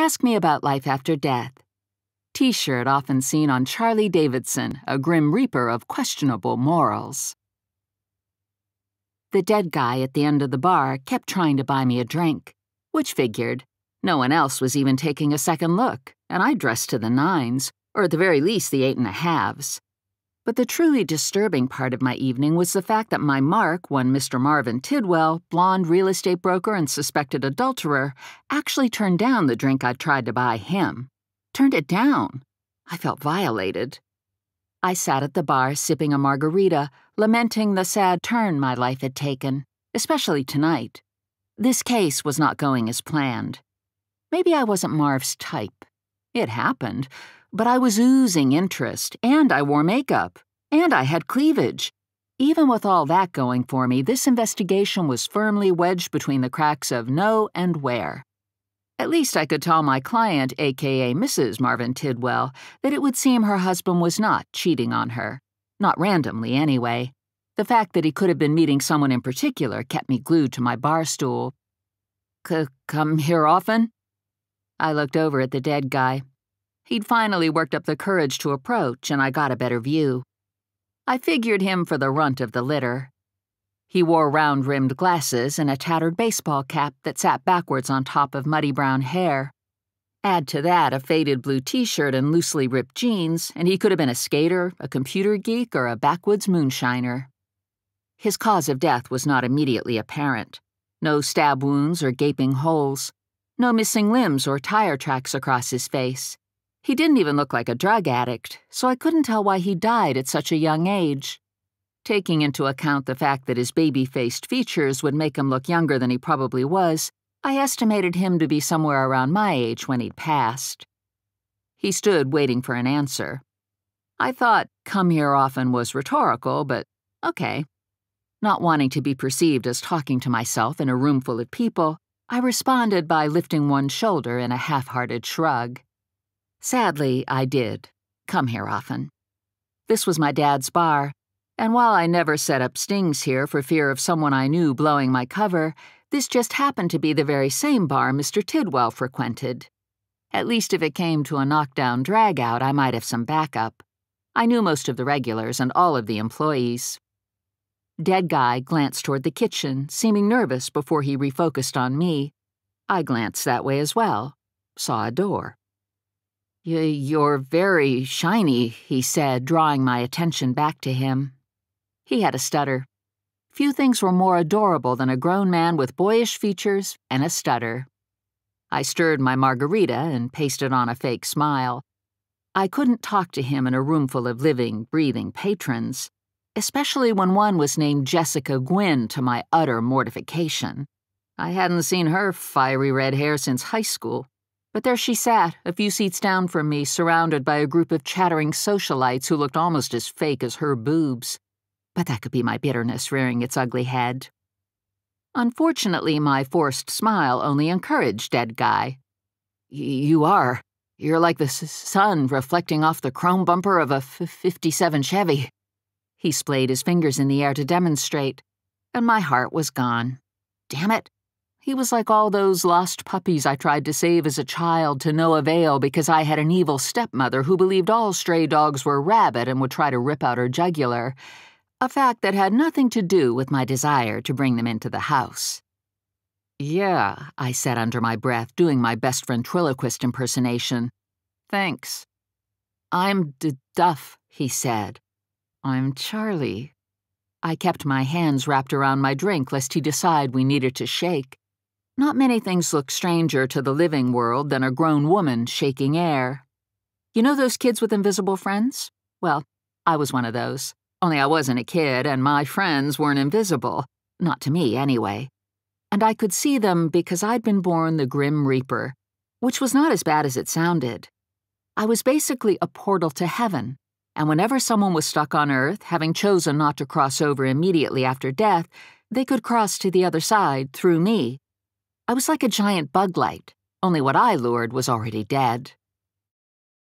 Ask Me About Life After Death. T shirt often seen on Charlie Davidson, a grim reaper of questionable morals. The dead guy at the end of the bar kept trying to buy me a drink, which figured. No one else was even taking a second look, and I dressed to the nines, or at the very least the eight and a halves. But the truly disturbing part of my evening was the fact that my mark, one Mr. Marvin Tidwell, blonde real estate broker and suspected adulterer, actually turned down the drink I'd tried to buy him. Turned it down. I felt violated. I sat at the bar sipping a margarita, lamenting the sad turn my life had taken, especially tonight. This case was not going as planned. Maybe I wasn't Marv's type. It happened, but I was oozing interest, and I wore makeup, and I had cleavage. Even with all that going for me, this investigation was firmly wedged between the cracks of no and where. At least I could tell my client, aka Mrs. Marvin Tidwell, that it would seem her husband was not cheating on her. Not randomly, anyway. The fact that he could have been meeting someone in particular kept me glued to my bar stool. C come here often? I looked over at the dead guy, He'd finally worked up the courage to approach, and I got a better view. I figured him for the runt of the litter. He wore round rimmed glasses and a tattered baseball cap that sat backwards on top of muddy brown hair. Add to that a faded blue t shirt and loosely ripped jeans, and he could have been a skater, a computer geek, or a backwoods moonshiner. His cause of death was not immediately apparent no stab wounds or gaping holes, no missing limbs or tire tracks across his face. He didn't even look like a drug addict, so I couldn't tell why he died at such a young age. Taking into account the fact that his baby faced features would make him look younger than he probably was, I estimated him to be somewhere around my age when he'd passed. He stood waiting for an answer. I thought come here often was rhetorical, but okay. Not wanting to be perceived as talking to myself in a room full of people, I responded by lifting one shoulder in a half hearted shrug. Sadly, I did come here often. This was my dad's bar, and while I never set up stings here for fear of someone I knew blowing my cover, this just happened to be the very same bar Mr. Tidwell frequented. At least if it came to a knockdown dragout, I might have some backup. I knew most of the regulars and all of the employees. Dead Guy glanced toward the kitchen, seeming nervous before he refocused on me. I glanced that way as well, saw a door. You're very shiny, he said, drawing my attention back to him. He had a stutter. Few things were more adorable than a grown man with boyish features and a stutter. I stirred my margarita and pasted on a fake smile. I couldn't talk to him in a room full of living, breathing patrons, especially when one was named Jessica Gwynn to my utter mortification. I hadn't seen her fiery red hair since high school. But there she sat, a few seats down from me, surrounded by a group of chattering socialites who looked almost as fake as her boobs. But that could be my bitterness rearing its ugly head. Unfortunately, my forced smile only encouraged Dead Guy. You are. You're like the sun reflecting off the chrome bumper of a 57 Chevy. He splayed his fingers in the air to demonstrate, and my heart was gone. Damn it, he was like all those lost puppies I tried to save as a child to no avail because I had an evil stepmother who believed all stray dogs were rabid and would try to rip out her jugular, a fact that had nothing to do with my desire to bring them into the house. Yeah, I said under my breath, doing my best ventriloquist impersonation. Thanks. I'm D Duff, he said. I'm Charlie. I kept my hands wrapped around my drink lest he decide we needed to shake. Not many things look stranger to the living world than a grown woman shaking air. You know those kids with invisible friends? Well, I was one of those. Only I wasn't a kid, and my friends weren't invisible. Not to me, anyway. And I could see them because I'd been born the Grim Reaper, which was not as bad as it sounded. I was basically a portal to heaven, and whenever someone was stuck on Earth, having chosen not to cross over immediately after death, they could cross to the other side through me. I was like a giant bug light, only what I lured was already dead.